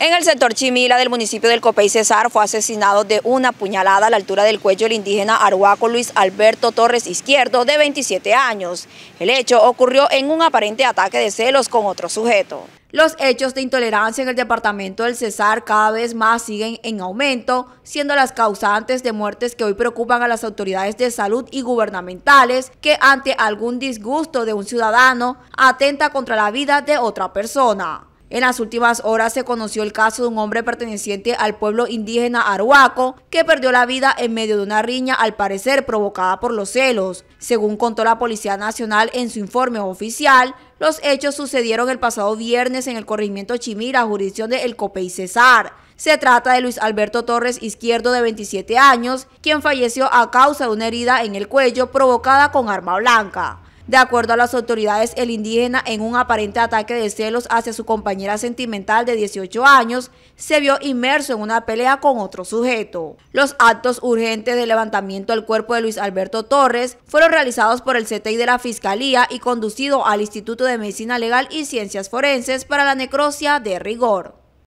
En el sector Chimila del municipio del Copey Cesar fue asesinado de una puñalada a la altura del cuello el indígena arhuaco Luis Alberto Torres Izquierdo, de 27 años. El hecho ocurrió en un aparente ataque de celos con otro sujeto. Los hechos de intolerancia en el departamento del Cesar cada vez más siguen en aumento, siendo las causantes de muertes que hoy preocupan a las autoridades de salud y gubernamentales que ante algún disgusto de un ciudadano atenta contra la vida de otra persona. En las últimas horas se conoció el caso de un hombre perteneciente al pueblo indígena Aruaco que perdió la vida en medio de una riña al parecer provocada por los celos. Según contó la Policía Nacional en su informe oficial, los hechos sucedieron el pasado viernes en el corregimiento Chimira, jurisdicción de El Copey Cesar. Se trata de Luis Alberto Torres Izquierdo, de 27 años, quien falleció a causa de una herida en el cuello provocada con arma blanca. De acuerdo a las autoridades, el indígena en un aparente ataque de celos hacia su compañera sentimental de 18 años se vio inmerso en una pelea con otro sujeto. Los actos urgentes de levantamiento del cuerpo de Luis Alberto Torres fueron realizados por el CTI de la Fiscalía y conducido al Instituto de Medicina Legal y Ciencias Forenses para la necrosia de rigor.